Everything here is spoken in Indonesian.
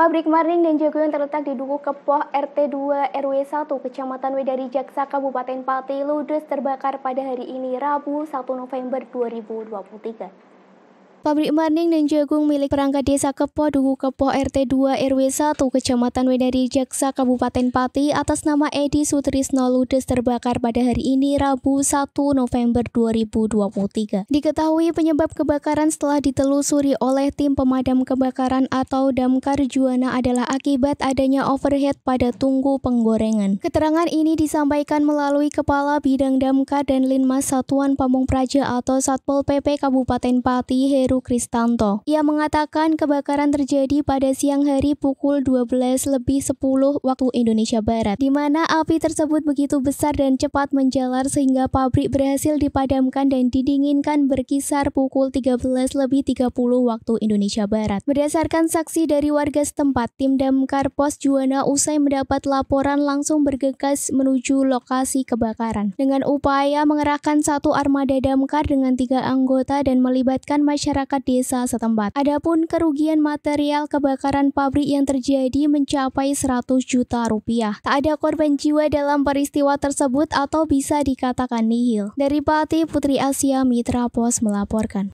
Pabrik Marning dan Jago yang terletak di Dukuh Kepoh RT2 RW1 Kecamatan Wedari Jaksa Kabupaten Pati ludes terbakar pada hari ini Rabu 1 November 2023. Pabrik Marning dan Jagung milik perangkat desa Kepo Duku Kepo RT 2 RW 1 Kecamatan Wedari Jaksa Kabupaten Pati atas nama Edi Sutrisno Ludes terbakar pada hari ini Rabu 1 November 2023. Diketahui penyebab kebakaran setelah ditelusuri oleh tim pemadam kebakaran atau damkar juana adalah akibat adanya overhead pada tunggu penggorengan. Keterangan ini disampaikan melalui Kepala Bidang Damkar dan Linmas Satuan Pamung Praja atau Satpol PP Kabupaten Pati Heru Heru Kristanto. Ia mengatakan kebakaran terjadi pada siang hari pukul 12 lebih 10 waktu Indonesia Barat, di mana api tersebut begitu besar dan cepat menjalar sehingga pabrik berhasil dipadamkan dan didinginkan berkisar pukul 13 lebih 30 waktu Indonesia Barat. Berdasarkan saksi dari warga setempat, tim damkar pos Juwana usai mendapat laporan langsung bergegas menuju lokasi kebakaran. Dengan upaya mengerahkan satu armada damkar dengan tiga anggota dan melibatkan masyarakat masyarakat desa setempat. Adapun kerugian material kebakaran pabrik yang terjadi mencapai 100 juta rupiah. Tak ada korban jiwa dalam peristiwa tersebut atau bisa dikatakan nihil. Dari Pati Putri Asia Mitra Pos melaporkan.